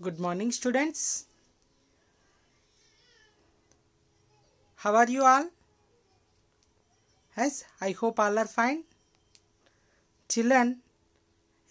Good morning students. How are you all? Yes, I hope all are fine. Children,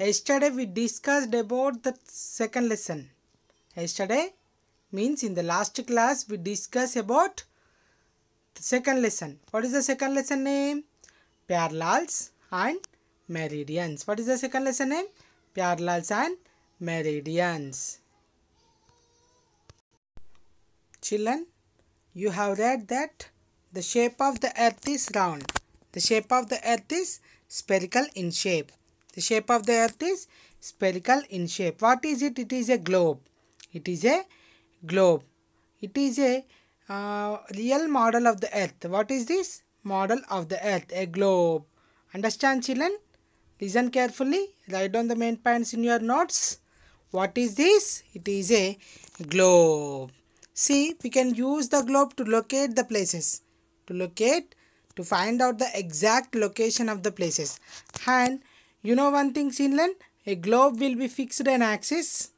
yesterday we discussed about the second lesson. Yesterday means in the last class we discussed about the second lesson. What is the second lesson name? Parallels and meridians. What is the second lesson name? Parallels and meridians. Children, you have read that the shape of the earth is round. The shape of the earth is spherical in shape. The shape of the earth is spherical in shape. What is it? It is a globe. It is a globe. It is a uh, real model of the earth. What is this? Model of the earth. A globe. Understand children? Listen carefully. Write down the main points in your notes. What is this? It is a globe. See, we can use the globe to locate the places. To locate, to find out the exact location of the places. And you know one thing, Sinlan? A globe will be fixed an axis.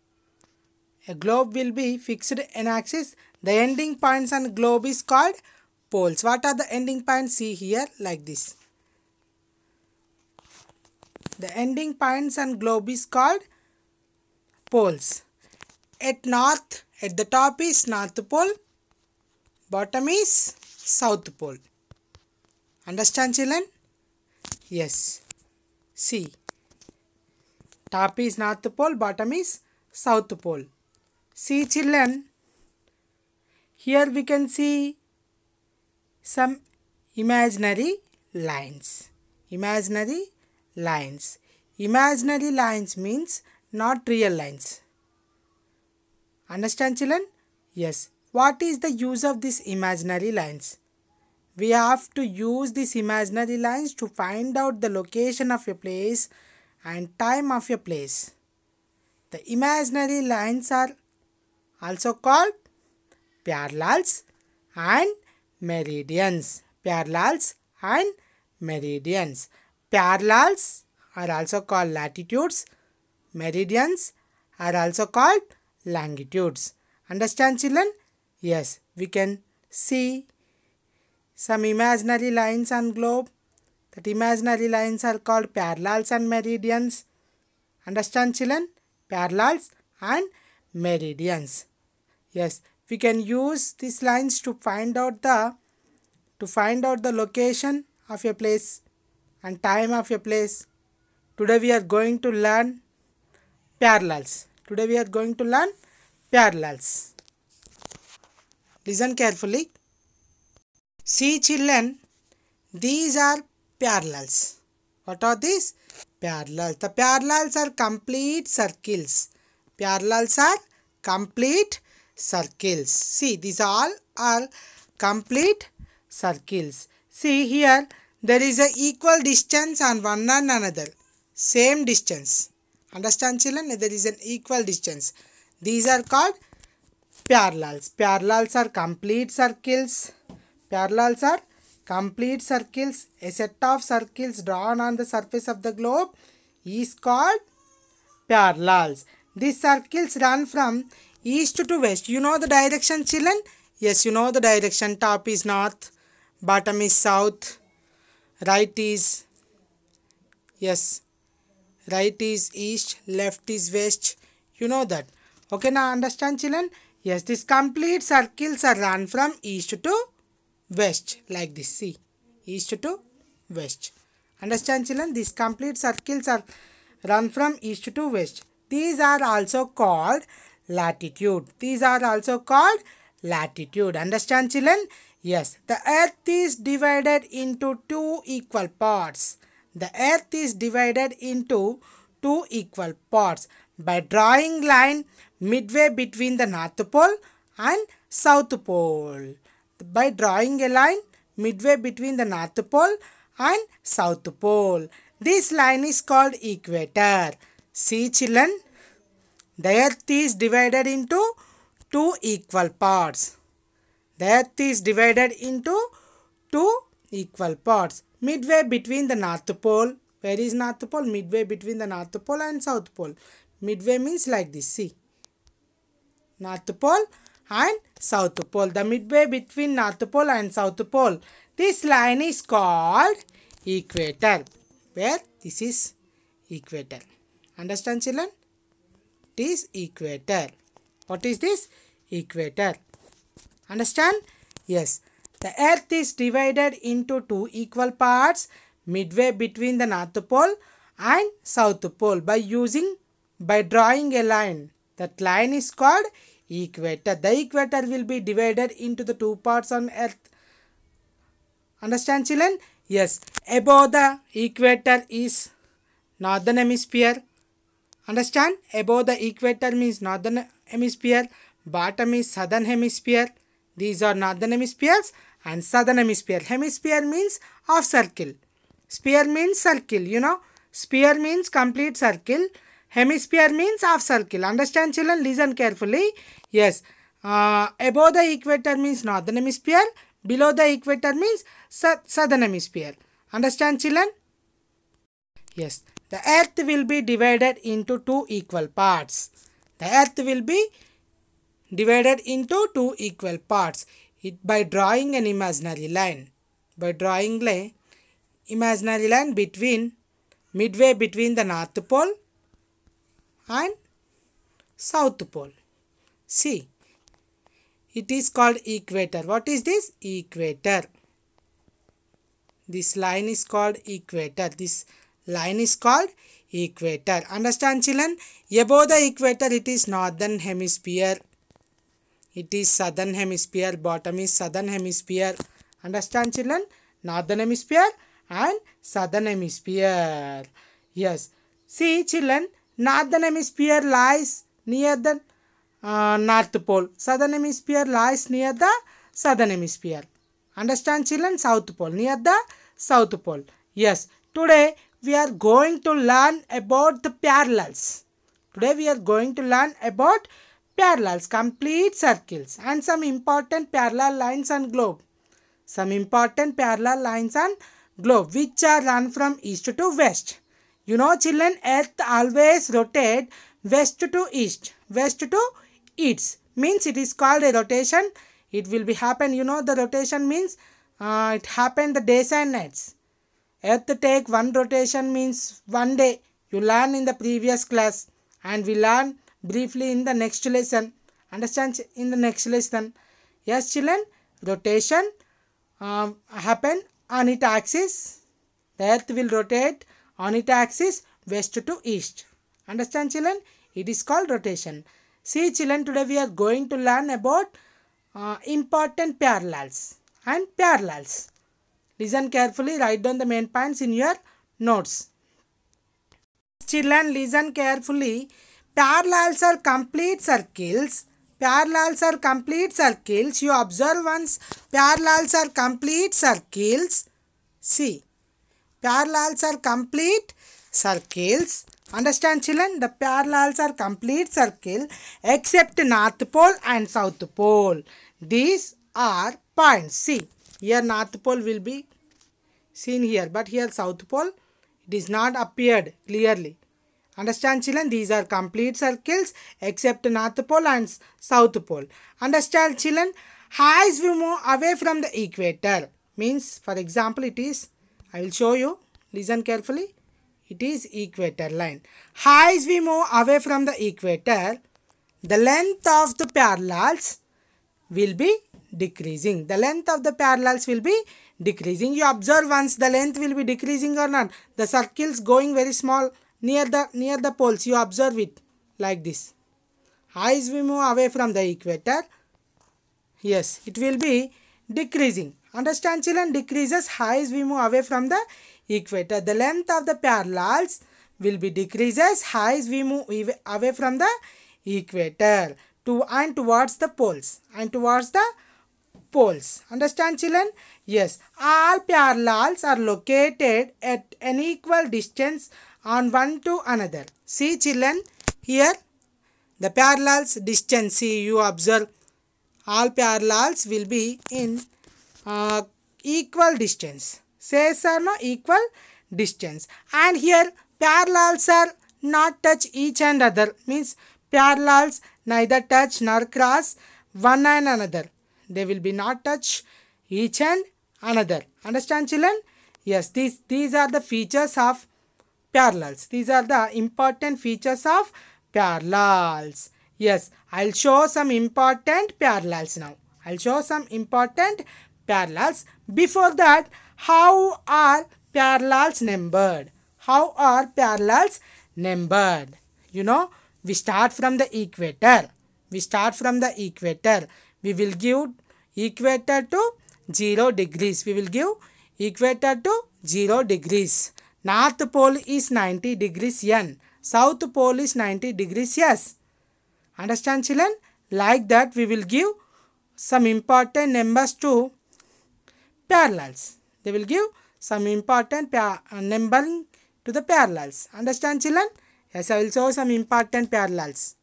A globe will be fixed an axis. The ending points on globe is called poles. What are the ending points? See here like this. The ending points on globe is called poles. At north, at the top is North Pole, bottom is South Pole. Understand children? Yes. See, top is North Pole, bottom is South Pole. See children, here we can see some imaginary lines. Imaginary lines. Imaginary lines means not real lines. Understand children? Yes. What is the use of these imaginary lines? We have to use these imaginary lines to find out the location of a place and time of a place. The imaginary lines are also called parallels and meridians. Parallels and meridians. Parallels are also called latitudes. Meridians are also called longitudes. Understand children? Yes, we can see some imaginary lines on globe. That imaginary lines are called parallels and meridians. Understand children? Parallels and meridians. Yes, we can use these lines to find out the to find out the location of a place and time of a place. Today we are going to learn parallels. Today we are going to learn parallels. Listen carefully. See children, these are parallels. What are these? Parallels. The parallels are complete circles. Parallels are complete circles. See, these all are complete circles. See here, there is a equal distance on one and another. Same distance. Understand children? There is an equal distance. These are called parallels. Parallels are complete circles. Parallels are complete circles. A set of circles drawn on the surface of the globe is called parallels. These circles run from east to west. You know the direction children? Yes, you know the direction. Top is north, bottom is south, right is, yes, right is east left is west you know that okay now understand children yes this complete circles are run from east to west like this see east to west understand children these complete circles are run from east to west these are also called latitude these are also called latitude understand children yes the earth is divided into two equal parts the earth is divided into two equal parts by drawing line midway between the North Pole and South Pole. By drawing a line midway between the North Pole and South Pole. This line is called equator. See children, the earth is divided into two equal parts. The earth is divided into two equal parts midway between the north pole where is north pole midway between the north pole and south pole midway means like this see north pole and south pole the midway between north pole and south pole this line is called equator where this is equator understand children This equator what is this equator understand yes the earth is divided into two equal parts midway between the north pole and south pole by using by drawing a line. That line is called equator. The equator will be divided into the two parts on earth. Understand children? Yes. Above the equator is northern hemisphere. Understand? Above the equator means northern hemisphere. Bottom is southern hemisphere. These are northern hemispheres and southern hemisphere. Hemisphere means half circle. Sphere means circle, you know. Sphere means complete circle. Hemisphere means half circle. Understand children? Listen carefully. Yes. Uh, above the equator means northern hemisphere. Below the equator means southern hemisphere. Understand children? Yes. The earth will be divided into two equal parts. The earth will be divided into two equal parts it, by drawing an imaginary line. By drawing line, imaginary line between, midway between the North Pole and South Pole. See, it is called equator. What is this? Equator. This line is called equator. This line is called equator. Understand children? Above the equator it is northern hemisphere. It is southern hemisphere, bottom is southern hemisphere. Understand children? Northern hemisphere and southern hemisphere. Yes. See children, northern hemisphere lies near the uh, north pole. Southern hemisphere lies near the southern hemisphere. Understand children? South pole, near the south pole. Yes. Today we are going to learn about the parallels. Today we are going to learn about parallels, complete circles and some important parallel lines and globe. Some important parallel lines and globe which are run from east to west. You know children, earth always rotate west to east, west to east. Means it is called a rotation. It will be happen, you know the rotation means uh, it happen the days and nights. Earth take one rotation means one day. You learn in the previous class and we learn briefly in the next lesson. Understand in the next lesson. Yes children, rotation um, happen on its axis. The earth will rotate on its axis west to east. Understand children? It is called rotation. See children, today we are going to learn about uh, important parallels and parallels. Listen carefully, write down the main points in your notes. Children, listen carefully. Parallels are complete circles. Parallels are complete circles. You observe once. Parallels are complete circles. See. Parallels are complete circles. Understand children? The parallels are complete circle except North Pole and South Pole. These are points. See, here North Pole will be seen here. But here South Pole, it is not appeared clearly. Understand children, these are complete circles except north pole and south pole. Understand children, as we move away from the equator, means for example it is, I will show you, listen carefully, it is equator line. As we move away from the equator, the length of the parallels will be decreasing. The length of the parallels will be decreasing. You observe once the length will be decreasing or not. The circles going very small near the, near the poles you observe it like this. As we move away from the equator, yes, it will be decreasing. Understand children, decreases as we move away from the equator. The length of the parallels will be decreases as we move away from the equator to and towards the poles and towards the poles. Understand children? Yes, all parallels are located at an equal distance on one to another. See children, here the parallels distance, see you observe all parallels will be in uh, equal distance. Says are no equal distance. And here parallels are not touch each and other means parallels neither touch nor cross one and another. They will be not touch each and another. Understand children? Yes, these, these are the features of parallels. These are the important features of parallels. Yes, I'll show some important parallels now. I'll show some important parallels. Before that, how are parallels numbered? How are parallels numbered? You know, we start from the equator. We start from the equator. We will give equator to 0 degrees. We will give equator to 0 degrees. North pole is 90 degrees N. South pole is 90 degrees S. Understand children? Like that we will give some important numbers to parallels. They will give some important uh, numbering to the parallels. Understand children? Yes, I will show some important parallels.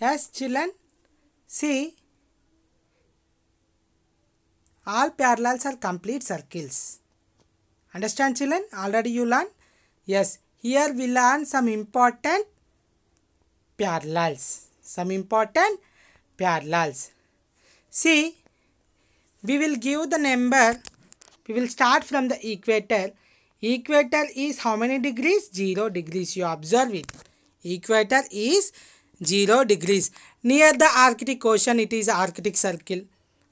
Yes, children. See, all parallels are complete circles. Understand children? Already you learn? Yes. Here we learn some important parallels. Some important parallels. See, we will give the number. We will start from the equator. Equator is how many degrees? 0 degrees. You observe it. Equator is 0 degrees. Near the Arctic Ocean, it is Arctic Circle.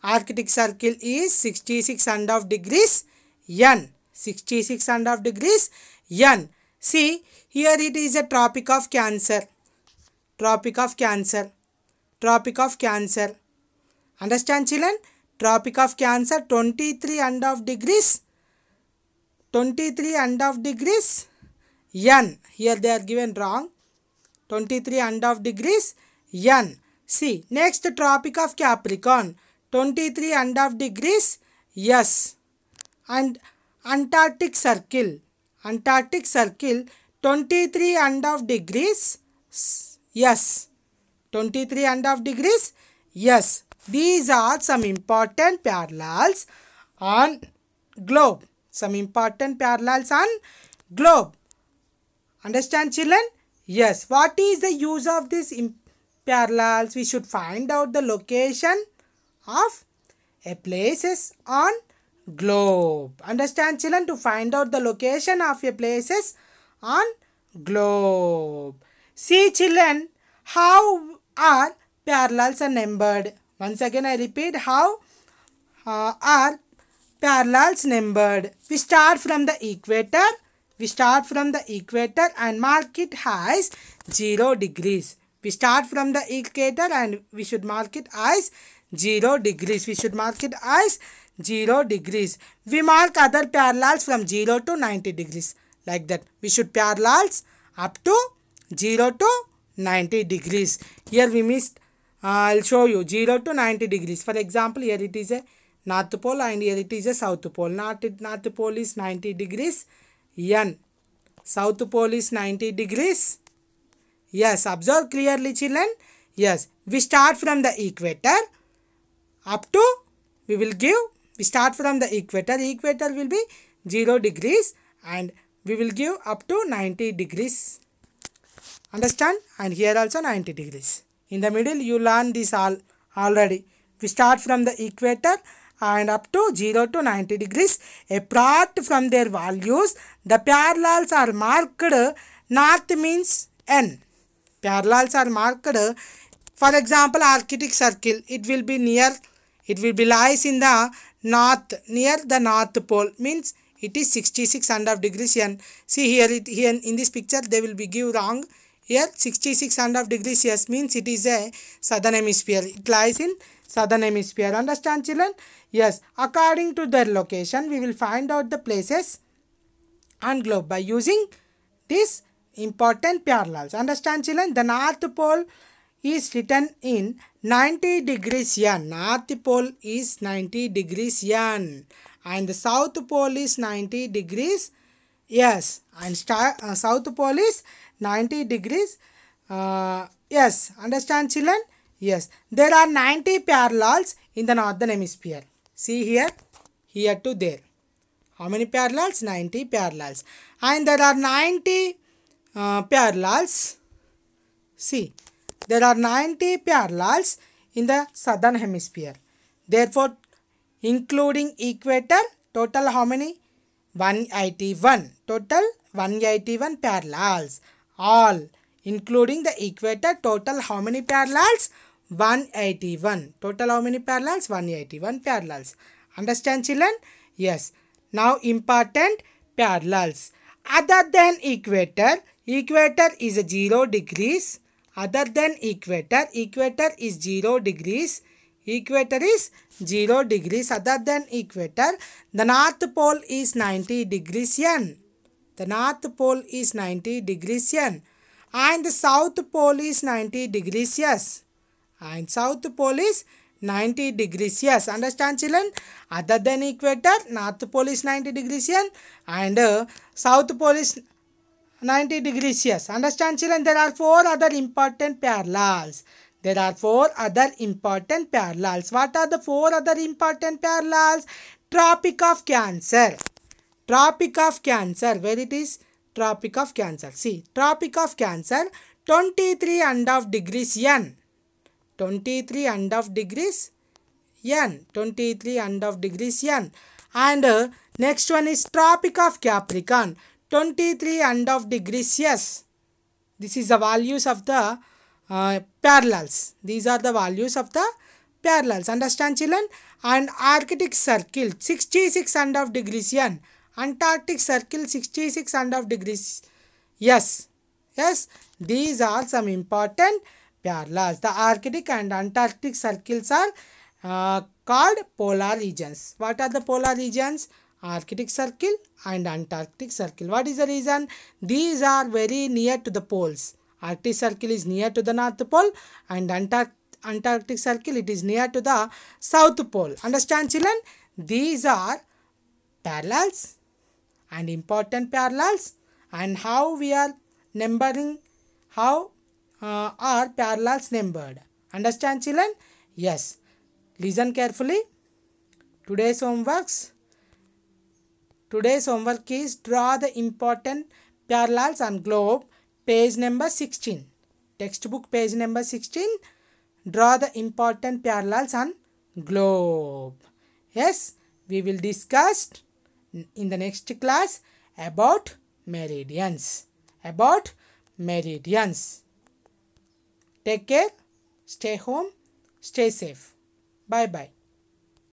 Arctic Circle is 66 and of degrees N. 66 and half degrees N. See, here it is a Tropic of Cancer. Tropic of Cancer. Tropic of Cancer. Understand children? Tropic of Cancer 23 and half degrees. 23 and half degrees N. Here they are given wrong. 23 and half degrees N. See, next Tropic of Capricorn. 23 and half degrees. Yes. And Antarctic Circle. Antarctic Circle 23 and of degrees. Yes. 23 and of degrees. Yes. These are some important parallels on globe. Some important parallels on globe. Understand children? Yes. What is the use of these parallels? We should find out the location of a places on globe. Understand children to find out the location of your places on globe. See children how are parallels are numbered. Once again I repeat how uh, are parallels numbered. We start from the equator. We start from the equator and mark it as 0 degrees. We start from the equator and we should mark it as 0 degrees. We should mark it as 0 degrees. We mark other parallels from 0 to 90 degrees. Like that. We should parallels up to 0 to 90 degrees. Here we missed. Uh, I'll show you 0 to 90 degrees. For example, here it is a north pole and here it is a south pole. North, north pole is 90 degrees. N. South pole is 90 degrees. Yes, observe clearly children. Yes, we start from the equator up to we will give we start from the equator equator will be 0 degrees and we will give up to 90 degrees understand and here also 90 degrees in the middle you learn this all already we start from the equator and up to 0 to 90 degrees apart from their values the parallels are marked north means n parallels are marked for example arctic circle it will be near it will be lies in the north near the north pole means it is 66 and half degrees n see here it here in this picture they will be give wrong here 66 and half degrees yes means it is a southern hemisphere it lies in southern hemisphere understand children yes according to their location we will find out the places on globe by using this important parallels understand children the north pole is written in 90 degrees Yeah, North pole is 90 degrees Yeah, and the south pole is 90 degrees yes and star, uh, south pole is 90 degrees uh, yes understand children yes there are 90 parallels in the northern hemisphere see here here to there how many parallels 90 parallels and there are 90 uh, parallels see there are 90 parallels in the southern hemisphere. Therefore, including equator, total how many? 181. Total 181 parallels. All including the equator, total how many parallels? 181. Total how many parallels? 181 parallels. Understand children? Yes. Now important parallels. Other than equator, equator is 0 degrees other than equator. Equator is 0 degrees. Equator is 0 degrees other than equator. The north pole is 90 degrees N. The north pole is 90 degrees N. And the south pole is 90 degrees S. And south pole is 90 degrees yes understand children other than equator north pole is 90 degrees yes and uh, south pole is 90 degrees yes understand children there are four other important parallels there are four other important parallels what are the four other important parallels tropic of cancer tropic of cancer where it is tropic of cancer see tropic of cancer 23 and of degrees n 23 and of degrees n 23 and of degrees n and uh, next one is tropic of capricorn 23 and of degrees yes this is the values of the uh, parallels these are the values of the parallels understand children and arctic circle 66 and of degrees n antarctic circle 66 and of degrees yes yes these are some important parallels the arctic and antarctic circles are uh, called polar regions what are the polar regions Arctic Circle and Antarctic Circle. What is the reason? These are very near to the poles. Arctic Circle is near to the North Pole and Antarctic Antarctic Circle, it is near to the South Pole. Understand children? These are parallels and important parallels and how we are numbering, how uh, are parallels numbered. Understand children? Yes. Listen carefully. Today's homeworks. Today's homework is draw the important parallels on globe page number 16. Textbook page number 16 draw the important parallels on globe. Yes, we will discuss in the next class about meridians. About meridians. Take care, stay home, stay safe. Bye-bye.